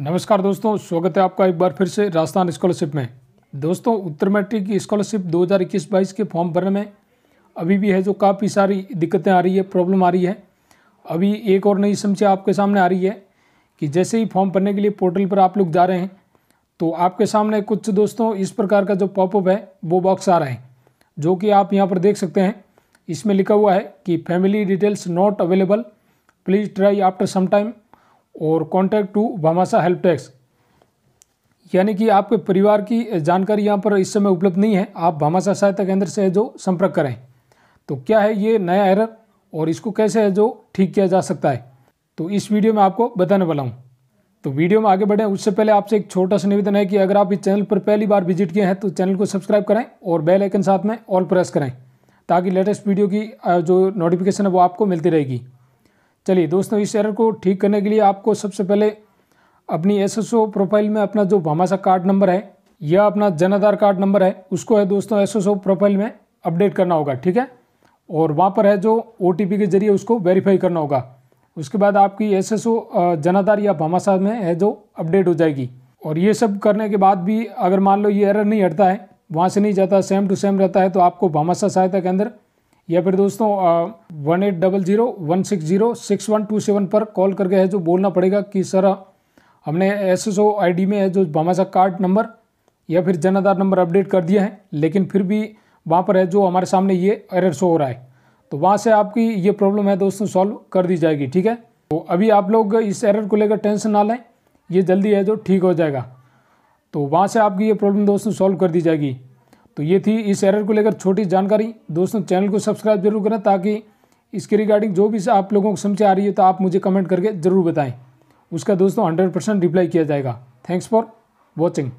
नमस्कार दोस्तों स्वागत है आपका एक बार फिर से राजस्थान स्कॉलरशिप में दोस्तों उत्तर मैट्रिक की स्कॉलरशिप 2021-22 के फॉर्म भरने में अभी भी है जो काफ़ी सारी दिक्कतें आ रही है प्रॉब्लम आ रही है अभी एक और नई समस्या आपके सामने आ रही है कि जैसे ही फॉर्म भरने के लिए पोर्टल पर आप लोग जा रहे हैं तो आपके सामने कुछ दोस्तों इस प्रकार का जो पॉपअप है वो बॉक्स आ रहे हैं जो कि आप यहाँ पर देख सकते हैं इसमें लिखा हुआ है कि family details not available please try after some time और contact to Bhamashah help desk यानी कि आपके परिवार की जानकारी यहाँ पर इस समय उपलब्ध नहीं है आप भामाशा सहायता केंद्र से जो संपर्क करें तो क्या है ये नया एरर और इसको कैसे है जो ठीक किया जा सकता है तो इस वीडियो में आपको बताने वाला हूँ तो वीडियो में आगे बढ़ें उससे पहले आपसे एक छोटा सा निवेदन है कि अगर आप इस चैनल पर पहली बार विजिट किए हैं तो चैनल को सब्सक्राइब करें और बेल आइकन साथ में ऑल प्रेस करें ताकि लेटेस्ट वीडियो की जो नोटिफिकेशन है वो आपको मिलती रहेगी चलिए दोस्तों इस एरर को ठीक करने के लिए आपको सबसे पहले अपनी एसएसओ प्रोफाइल में अपना जो भामाशा कार्ड नंबर है या अपना जन आधार कार्ड नंबर है उसको है दोस्तों एसएसओ प्रोफाइल में अपडेट करना होगा ठीक है और वहाँ पर है जो ओ के जरिए उसको वेरीफाई करना होगा उसके बाद आपकी एस एस जनाधार या भामाशाह में है जो अपडेट हो जाएगी और ये सब करने के बाद भी अगर मान लो ये एरर नहीं हटता है वहाँ से नहीं जाता सेम टू सेम रहता है तो आपको भामाशाह सहायता के अंदर या फिर दोस्तों one eight double zero one six zero six one two seven पर कॉल करके है जो बोलना पड़ेगा कि सर हमने S S O I D में है जो भामाशाह कार्ड नंबर या फिर जन आधार नंबर अपडेट कर दिया है लेकिन फिर भी वहाँ पर है जो हमारे सामने ये एरर शो हो रहा है तो वहाँ से आपकी ये प्रॉब्लम है दोस्तों सॉल्व कर दी जाएगी ठीक है तो अभी आप लोग इस एरर को लेकर टेंशन ना लें ये जल्दी है जो ठीक हो जाएगा तो वहाँ से आपकी ये प्रॉब्लम दोस्तों सॉल्व कर दी जाएगी तो ये थी इस एरर को लेकर छोटी जानकारी दोस्तों चैनल को सब्सक्राइब जरूर करें ताकि इसके रिगार्डिंग जो भी आप लोगों को समझ आ रही है तो आप मुझे कमेंट करके ज़रूर बताएं उसका दोस्तों हंड्रेड परसेंट रिप्लाई किया जाएगा थैंक्स फॉर वॉचिंग